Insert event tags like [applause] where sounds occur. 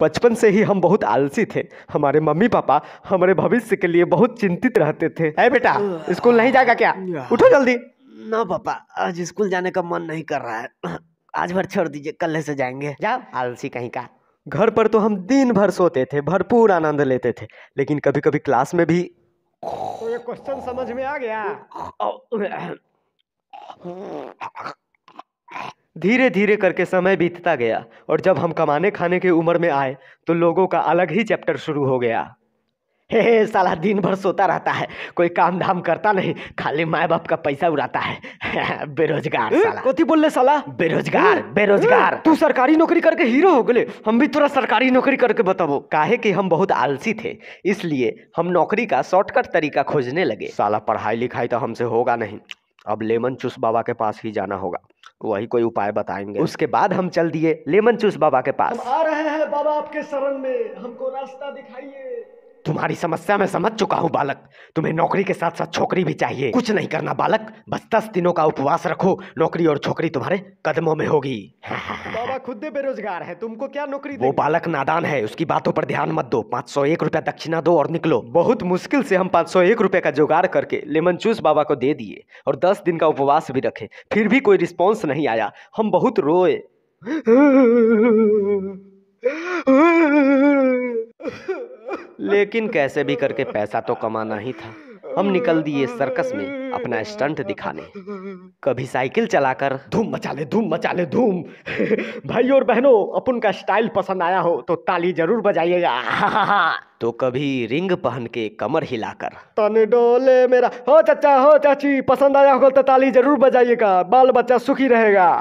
बचपन से ही हम बहुत आलसी थे हमारे मम्मी पापा हमारे भविष्य के लिए बहुत चिंतित रहते थे ए बेटा स्कूल नहीं जाएगा क्या उठो जल्दी ना पापा आज स्कूल जाने का मन नहीं कर रहा है आज भर छोड़ दीजिए कल से जाएंगे जाओ आलसी कहीं का घर पर तो हम दिन भर सोते थे भरपूर आनंद लेते थे लेकिन कभी कभी क्लास में भी क्वेश्चन समझ में आ गया धीरे धीरे करके समय बीतता गया और जब हम कमाने खाने की उम्र में आए तो लोगों का अलग ही चैप्टर शुरू हो गया हे हे साला दिन भर सोता रहता है कोई काम धाम करता नहीं खाली माए बाप का पैसा उड़ाता है [laughs] बेरोजगार साला बोल ले साला बेरोजगार बेरोजगार तू सरकारी नौकरी करके हीरो हो गले हम भी तोरा सरकारी नौकरी करके बताबो काहे कि हम बहुत आलसी थे इसलिए हम नौकरी का शॉर्टकट तरीका खोजने लगे साला पढ़ाई लिखाई तो हमसे होगा नहीं अब लेमन चुस बाबा के पास ही जाना होगा वही कोई उपाय बताएंगे उसके बाद हम चल दिए लेमन चूस बाबा के पास हम आ रहे हैं बाबा आपके शरण में हमको रास्ता दिखाइए तुम्हारी समस्या में समझ चुका हूँ बालक तुम्हें नौकरी के साथ साथ छोकरी भी चाहिए कुछ नहीं करना बालक बस दस दिनों का उपवास रखो नौकरी और छोकरी तुम्हारे कदमों में होगी [laughs] बाबा खुद बेरोजगार है तुमको क्या नौकरी वो बालक नादान है उसकी बातों पर ध्यान मत दो पाँच सौ एक रुपया दक्षिणा दो और निकलो बहुत मुश्किल से हम पाँच सौ एक रुपया का जुगाड़ करके लेमन चूस बाबा को दे दिए और दस दिन का उपवास भी रखे फिर भी कोई रिस्पॉन्स नहीं आया हम बहुत रोए लेकिन कैसे भी करके पैसा तो कमाना ही था हम निकल दिए सर्कस में अपना स्टंट दिखाने कभी साइकिल चलाकर धूम मचा ले धूम मचा ले धूम [laughs] भाई और बहनों अपन का स्टाइल पसंद आया हो तो ताली जरूर बजाइएगा [laughs] तो कभी रिंग पहन के कमर हिलाकर तने डोले मेरा हो चाचा हो चाची पसंद आया होगा तो ताली जरूर बजाइएगा बाल बच्चा सुखी रहेगा